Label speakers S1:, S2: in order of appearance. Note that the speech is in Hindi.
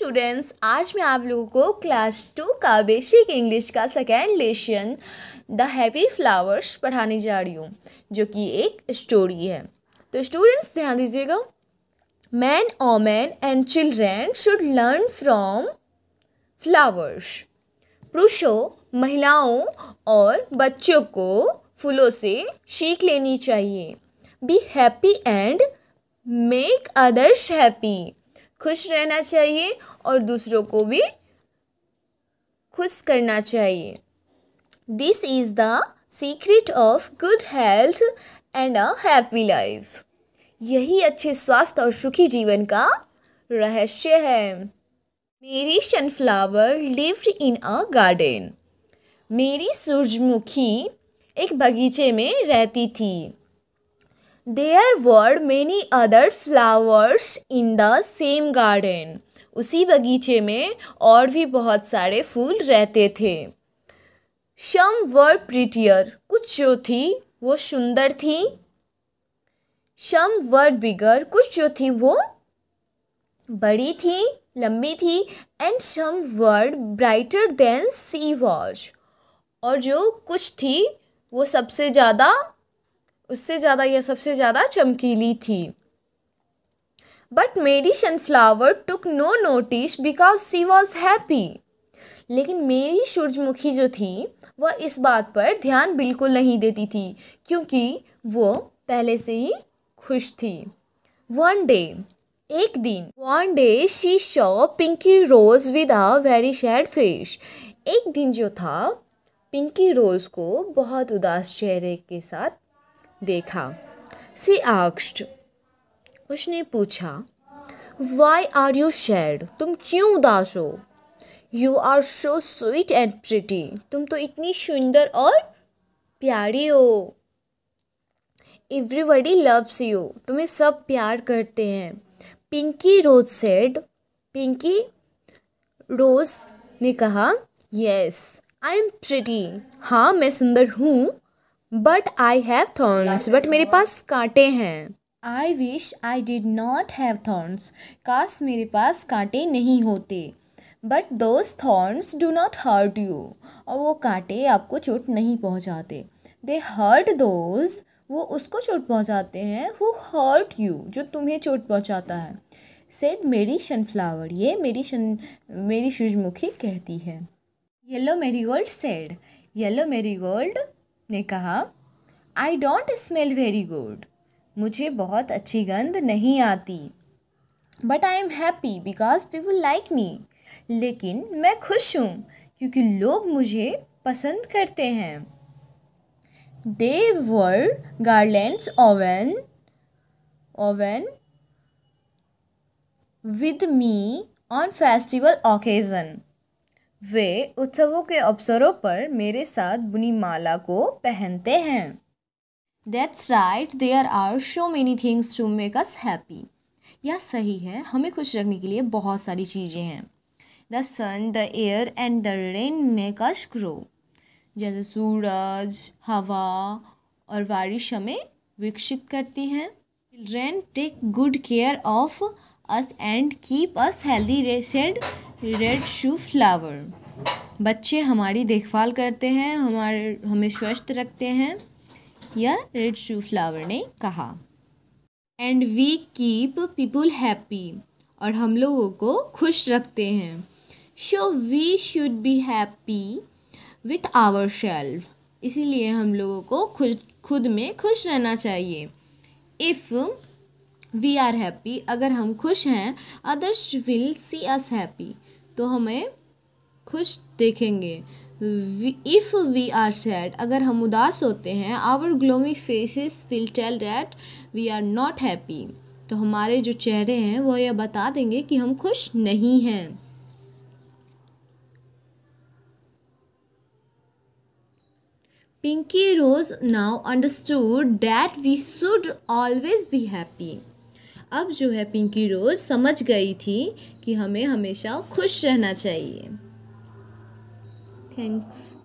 S1: स्टूडेंट्स आज मैं आप लोगों को क्लास टू का बेसिक इंग्लिश का second lesson the happy flowers पढ़ाने जा रही हूँ जो कि एक स्टोरी है तो स्टूडेंट्स ध्यान दीजिएगा man women and children should learn from flowers पुरुषों महिलाओं और बच्चों को फूलों से सीख लेनी चाहिए be happy and make others happy खुश रहना चाहिए और दूसरों को भी खुश करना चाहिए this is the secret of good health and a happy life यही अच्छे स्वास्थ्य और सुखी जीवन का रहस्य है मेरी sunflower lived in a garden मेरी सूरजमुखी एक बगीचे में रहती थी there were many other flowers in the same garden उसी बगीचे में और भी बहुत सारे फूल रहते थे शम वर प्रिटियर कुछ जो थी वो सुंदर थी शम वर बिगर कुछ जो थी वो बड़ी थी लंबी थी and some were brighter than she was और जो कुछ थी वो सबसे ज़्यादा उससे ज़्यादा यह सबसे ज़्यादा चमकीली थी बट मेरी sunflower took no notice because she was happy लेकिन मेरी सूरजमुखी जो थी वह इस बात पर ध्यान बिल्कुल नहीं देती थी क्योंकि वो पहले से ही खुश थी वन डे एक दिन one day she saw Pinky Rose with a very sad face एक दिन जो था पिंकी रोज़ को बहुत उदास चेहरे के साथ देखा सी आक्स्ट उसने पूछा वाई आर यू शेड तुम क्यों उदास हो you are so sweet and pretty तुम तो इतनी सुंदर और प्यारी हो एवरीबडी लव्स यू तुम्हें सब प्यार करते हैं Pinky Rose said Pinky Rose ने कहा यस आई एम प्रिटी हाँ मैं सुंदर हूँ but I have thorns but मेरे पास कांटे हैं I wish I did not have thorns काश मेरे पास कांटे नहीं होते but those thorns do not hurt you और वो कांटे आपको चोट नहीं पहुंचाते दे हर्ट दोज वो उसको चोट पहुंचाते हैं हु हर्ट यू जो तुम्हें चोट पहुंचाता है सेड मेरी सनफ्लावर ये मेरी शन मेरी सूर्यमुखी कहती है yellow marigold said yellow marigold ने कहा I don't smell very good मुझे बहुत अच्छी गंध नहीं आती but I am happy because people like me लेकिन मैं खुश हूँ क्योंकि लोग मुझे पसंद करते हैं they wear garlands woven woven with me on festival occasion वे उत्सवों के अवसरों पर मेरे साथ बुनी माला को पहनते हैं that's right there are so many things to make us happy यह सही है हमें खुश रखने के लिए बहुत सारी चीज़ें हैं the sun the air and the rain make us grow जैसे सूरज हवा और बारिश हमें विकसित करती हैं children take good care of us and keep us healthy red red shoe flower बच्चे हमारी देखभाल करते हैं हमारे हमें स्वस्थ रखते हैं यह रेड शू फ्लावर ने कहा and we keep people happy और हम लोगों को खुश रखते हैं so we should be happy with our self इसीलिए हम लोगों को खुद खुद में खुश रहना चाहिए इफ़ वी आर हैप्पी अगर हम खुश हैं others will see us happy तो हमें खुश देखेंगे इफ़ वी आर सैड अगर हम उदास होते हैं our gloomy faces will tell that we are not happy तो हमारे जो चेहरे हैं वो यह बता देंगे कि हम खुश नहीं हैं Pinky Rose now understood that we should always be happy अब जो है पिंकी रोज समझ गई थी कि हमें हमेशा खुश रहना चाहिए थैंक्स